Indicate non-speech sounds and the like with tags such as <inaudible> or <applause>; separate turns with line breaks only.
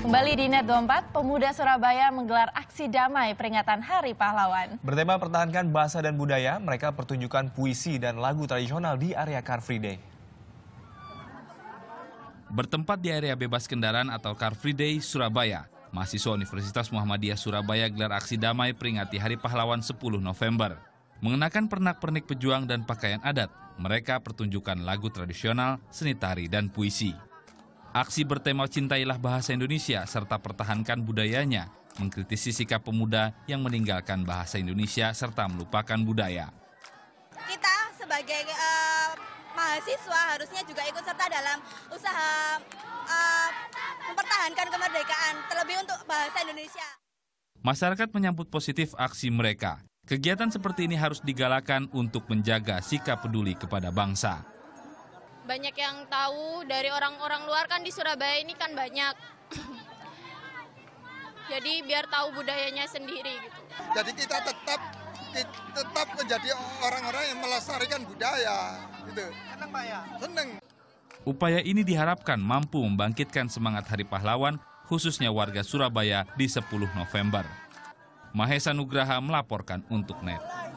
Kembali di Net 24, pemuda Surabaya menggelar aksi damai peringatan
Hari Pahlawan.
Bertema pertahankan bahasa dan budaya, mereka pertunjukan puisi dan lagu tradisional di area Car Free Day. Bertempat di area bebas kendaraan atau Car Free Day, Surabaya, mahasiswa Universitas Muhammadiyah Surabaya gelar aksi damai peringati Hari Pahlawan 10 November. Mengenakan pernak-pernik pejuang dan pakaian adat, mereka pertunjukan lagu tradisional, seni tari, dan puisi. Aksi bertema Cintailah Bahasa Indonesia serta pertahankan budayanya, mengkritisi sikap pemuda yang meninggalkan bahasa Indonesia serta melupakan budaya.
Kita sebagai uh, mahasiswa harusnya juga ikut serta dalam usaha uh, mempertahankan kemerdekaan, terlebih untuk bahasa Indonesia.
Masyarakat menyambut positif aksi mereka. Kegiatan seperti ini harus digalakan untuk menjaga sikap peduli kepada bangsa
banyak yang tahu dari orang-orang luar kan di Surabaya ini kan banyak. <clears throat> Jadi biar tahu budayanya sendiri gitu.
Jadi kita tetap tetap menjadi orang-orang yang melestarikan budaya gitu. Seneng Pak ya? Seneng. Upaya ini diharapkan mampu membangkitkan semangat Hari Pahlawan khususnya warga Surabaya di 10 November. Mahesa Nugraha melaporkan untuk NET.